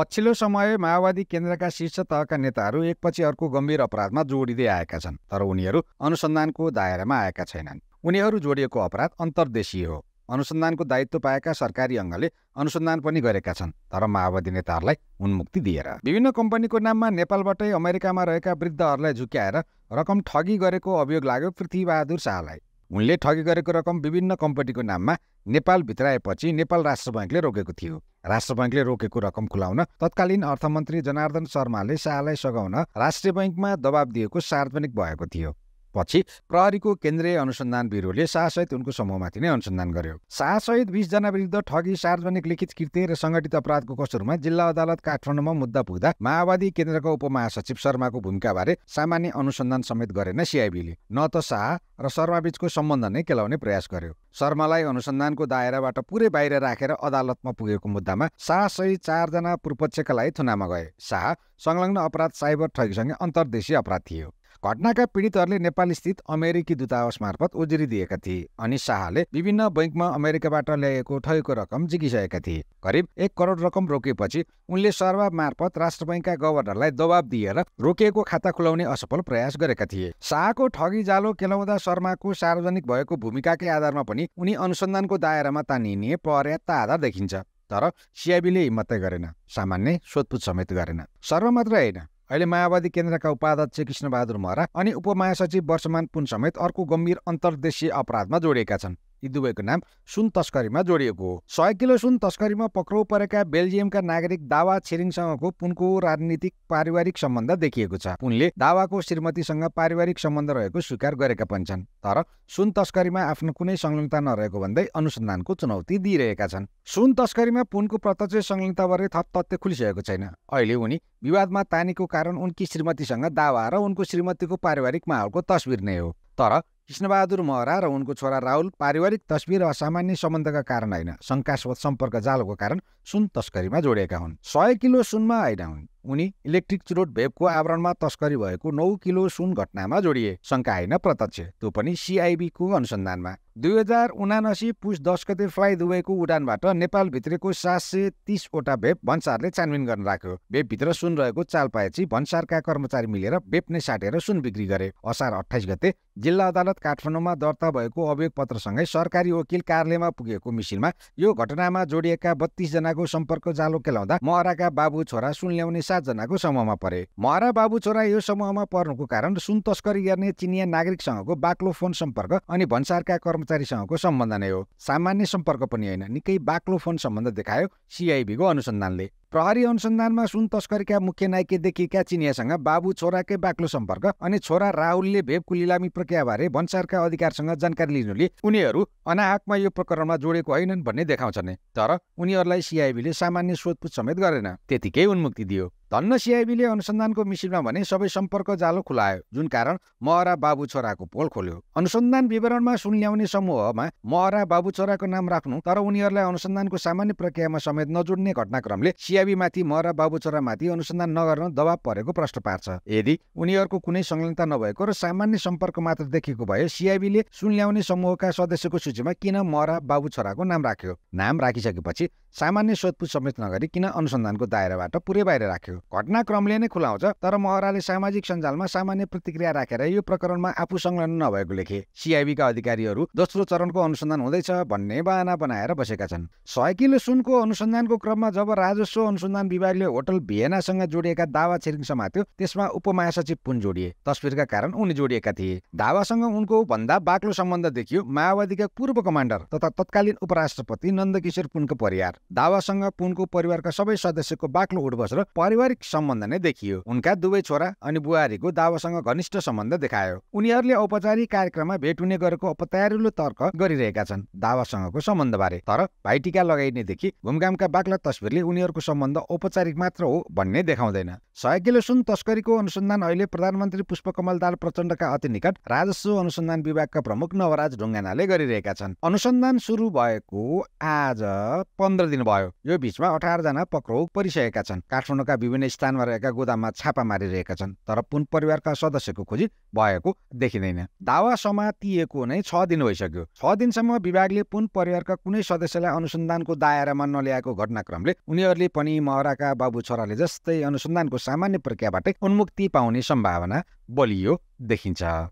पछिल्लो समय माओवादी केन्द्रका शीर्ष तहका नेताहरू एकपछि अर्को गम्भीर अपराधमा जोडिँदै आएका छन् तर उनीहरू अनुसन्धानको दायरामा आएका छैनन् उनीहरू जोडिएको अपराध अन्तर्देशीय हो अनुसन्धानको दायित्व पाएका सरकारी अङ्गले अनुसन्धान पनि गरेका छन् तर माओवादी नेताहरूलाई उन्मुक्ति दिएर विभिन्न कम्पनीको नाममा नेपालबाटै अमेरिकामा रहेका वृद्धहरूलाई झुक्याएर रकम ठगी गरेको अभियोग लाग्यो पृथ्वीबहादुर शाहलाई उनले ठगी गरेको रकम विभिन्न कम्पनीको नाममा नेपाल भित्राएपछि नेपाल राष्ट्र ब्याङ्कले रोकेको थियो राष्ट्र ब्याङ्कले रोकेको रकम खुलाउन तत्कालीन अर्थमन्त्री जनार्दन शर्माले शाहलाई सघाउन राष्ट्रिय ब्याङ्कमा दबाब दिएको सार्वजनिक भएको थियो पछि प्रहरीको केन्द्रीय अनुसन्धान ब्युरोले शाहसहित उनको समूहमाथि नै अनुसन्धान गर्यो शाहसहित बिसजना विरुद्ध ठगी सार्वजनिक लिखित कृति र सङ्गठित अपराधको कसुरमा जिल्ला अदालत काठमाडौँमा मुद्दा पुग्दा माओवादी केन्द्रका उपमहासचिव शर्माको भूमिकाबारे सामान्य अनुसन्धान समेत गरेन सिआइबीले न त शाह र शर्माबीचको सम्बन्ध नै केलाउने प्रयास गर्यो शर्मालाई अनुसन्धानको दायराबाट पुरै बाहिर राखेर अदालतमा पुगेको मुद्दामा शाहसहित चारजना पूर्वपक्षका लागि थुनामा गए शाह संलग्न अपराध साइबर ठगीसँगै अन्तर्देशीय अपराध थियो घटनाका पीडितहरूले नेपालस्थित अमेरिकी दूतावास मार्फत उजुरी दिएका थिए अनि शाहले विभिन्न बैङ्कमा अमेरिकाबाट ल्याएको ठगेको रकम जिकिसकेका थिए करिब एक करोड रकम रोकेपछि उनले सर्वा मार्फत राष्ट्र बैङ्कका गभर्नरलाई दबाब दिएर रोकिएको खाता खुलाउने असफल प्रयास गरेका थिए शाहको ठगी जालो केलाउँदा शर्माको सार्वजनिक भएको भूमिकाकै आधारमा पनि उनी अनुसन्धानको दायरामा तानिने पर्याप्त आधार देखिन्छ तर सिआइबीले हिम्मतै गरेन सामान्य सोधपुछ समेत गरेन सर्व मात्र होइन अहिले माओवादी केन्द्रका उपाध्यक्ष कृष्णबहादुर महरा अनि उपमहासचिव वर्षमान पुन समेत अर्को गम्भीर अन्तर्देशीय अपराधमा जोडिएका छन् यी दुवैको नाम सुन तस्करीमा जोडिएको हो सय किलो सुन तस्करीमा पक्राउ परेका बेल्जियमका नागरिक दावा छिरिङसँगको पुनको राजनीतिक पारिवारिक सम्बन्ध देखिएको छ उनले दावाको श्रीमतीसँग पारिवारिक सम्बन्ध रहेको स्वीकार गरेका पनि छन् तर सुन तस्करीमा आफ्नो कुनै संलग्नता नरहेको भन्दै अनुसन्धानको चुनौती दिइरहेका छन् सुन तस्करीमा पुनको प्रत्यक्ष संलग्नताबारे थप तथ्य खुलिसकेको छैन अहिले उनी विवादमा तानेको कारण उनकी श्रीमतीसँग दावा र उनको श्रीमतीको पारिवारिक माहौलको तस्विर नै हो तर कृष्णबहादुर महरा र उनको छोरा राहुल पारिवारिक तस्विर र असामान्य सम्बन्धका कारण होइन शङ्कास्पद सम्पर्क जालको कारण सुन तस्करीमा जोडिएका हुन् सय किलो सुनमा होइन हुन् उनी इलेक्ट्रिक चुरोट भेपको आवरणमा तस्करी भएको नौ किलो सुन घटनामा जोडिए शङ्का होइन प्रत्यक्ष त्यो पनि सिआइबीको अनुसन्धानमा दुई हजार उनासी पुस दस गते फ्लाइ दुबईको उडानबाट नेपाल भित्रको सात सय तिसवटा भेप भन्सारले छानबिन गर्न राख्यो भेपभित्र सुन रहेको चाल पाएपछि भन्सारका कर्मचारी मिलेर भेप नै साटेर सुन बिक्री गरे असार अठाइस गते जिल्ला अदालत काठमाडौँमा दर्ता भएको अभियोग पत्रसँगै सरकारी वकिल कार्यालयमा पुगेको मिसिनमा यो घटनामा जोडिएका बत्तीसजनाको सम्पर्क जालो केलाउँदा महराका बाबु छोरा सुन ल्याउने सातजनाको समूहमा परे महरा बाबु छोरा यो समूहमा पर्नुको कारण सुन तस्करी गर्ने चिनिया नागरिकसँगको बाक्लो फोन सम्पर्क अनि भन्सारका कर्मचारीसँगको सम्बन्ध नै हो सामान्य सम्पर्क पनि होइन निकै बाक्लो फोन सम्बन्ध देखायो सिआइबीको अनुसन्धानले प्रहरी अनुसन्धानमा सुन तस्करीका मुख्य नायके देखिएका चिनियासँग बाबु छोराकै बाक्लो सम्पर्क अनि छोरा राहुलले भेपको लिलामी प्रक्रियाबारे भन्सारका अधिकारसँग जानकारी लिनुले उनीहरू अनाहकमा यो प्रकरणमा जोडेको होइनन् भन्ने देखाउँछन् तर उनीहरूलाई सिआइबीले सामान्य सोधपुछ समेत गरेन त्यतिकै उन्मुक्ति दियो धन्न सिआइबीले अनुसन्धानको मिसिनमा भने सबै सम्पर्क जालो खुलायो जुन कारण महरा बाबु छोराको पोल खोल्यो अनुसन्धान विवरणमा सुन ल्याउने समूहमा महरा बाबु छोराको नाम राख्नु तर उनीहरूलाई अनुसन्धानको सामान्य प्रक्रियामा समेत नजोड्ने घटनाक्रमले सिआइबीमाथि महरा बाबु छोरामाथि अनुसन्धान नगर्न दबाब परेको प्रश्न पार्छ यदि उनीहरूको कुनै संलग्नता नभएको र सामान्य सम्पर्क मात्र देखेको भए सिआइबीले सुन ल्याउने समूहका सदस्यको सूचीमा किन महरा बाबु छोराको नाम राख्यो नाम राखिसकेपछि सामान्य सोधपुछ समेत नगरी किन अनुसन्धानको दायराबाट पुरै बाहिर राख्यो घटनाक्रमले नै खुलाउँछ तर महराले सामाजिक सञ्जालमा सामान्य प्रतिक्रिया राखेर यो प्रकरणमा आफू संलग्न नभएको लेखे सिआइबीका अधिकारीहरू दोस्रो चरणको अनुसन्धान हुँदैछ भन्ने बाहना बनाएर बसेका छन् किलो सुनको अनुसन्धानको क्रममा जब राजस्व अनुसन्धान विभागले होटल भियनासँग जोडिएका दावा छिरिङ समात्यो त्यसमा उपमहासचिव पुन जोडिए तस्विरका कारण उनी जोडिएका थिए दावासँग उनको भन्दा बाक्लो सम्बन्ध देखियो माओवादीका पूर्व कमान्डर तथा तत्कालीन उपराष्ट्रपति नन्दकिशोर पुनको परिवार दावासँग पुनको परिवारका सबै सदस्यको बाक्लो उठ बसेर परिवार पारिवारिक सम्बन्ध नै देखियो उनका दुवै छोरा अनि बुहारीको दावासँग घनिष्ठ सम्बन्ध देखायो उनीहरूले औपचारिक कार्यक्रममा भेट हुने गरेको अपत्यारुलो तर्क गरिरहेका छन् दावासँगको सम्बन्ध बारे तर भाइटिका लगाइनेदेखि घुमघामका बाक्ला तस्विरले उनीहरूको सम्बन्ध औपचारिक मात्र हो भन्ने देखाउँदैन सय किलो सुन तस्करीको अनुसन्धान अहिले प्रधानमन्त्री पुष्पकमल दाल प्रचण्डका अति निकट राजस्व अनुसन्धान विभागका प्रमुख नवराज ढुङ्गानाले गरिरहेका छन् अनुसन्धान सुरु भएको आज पन्ध्र दिन भयो यो बिचमा जना पक्राउ परिसकेका छन् काठमाडौँका विभिन्न विभिन्न स्थानमा रहेका गोदाममा छापा मारिरहेका छन् तर पुन परिवारका सदस्यको खोजी भएको देखिँदैन दावा समातिएको नै छ दिन भइसक्यो छ दिनसम्म विभागले पुन परिवारका कुनै सदस्यलाई अनुसन्धानको दायरामा नल्याएको घटनाक्रमले उनीहरूले पनि महराका बाबु छोराले जस्तै अनुसन्धानको सामान्य प्रक्रियाबाटै उन्मुक्ति पाउने सम्भावना बलियो देखिन्छ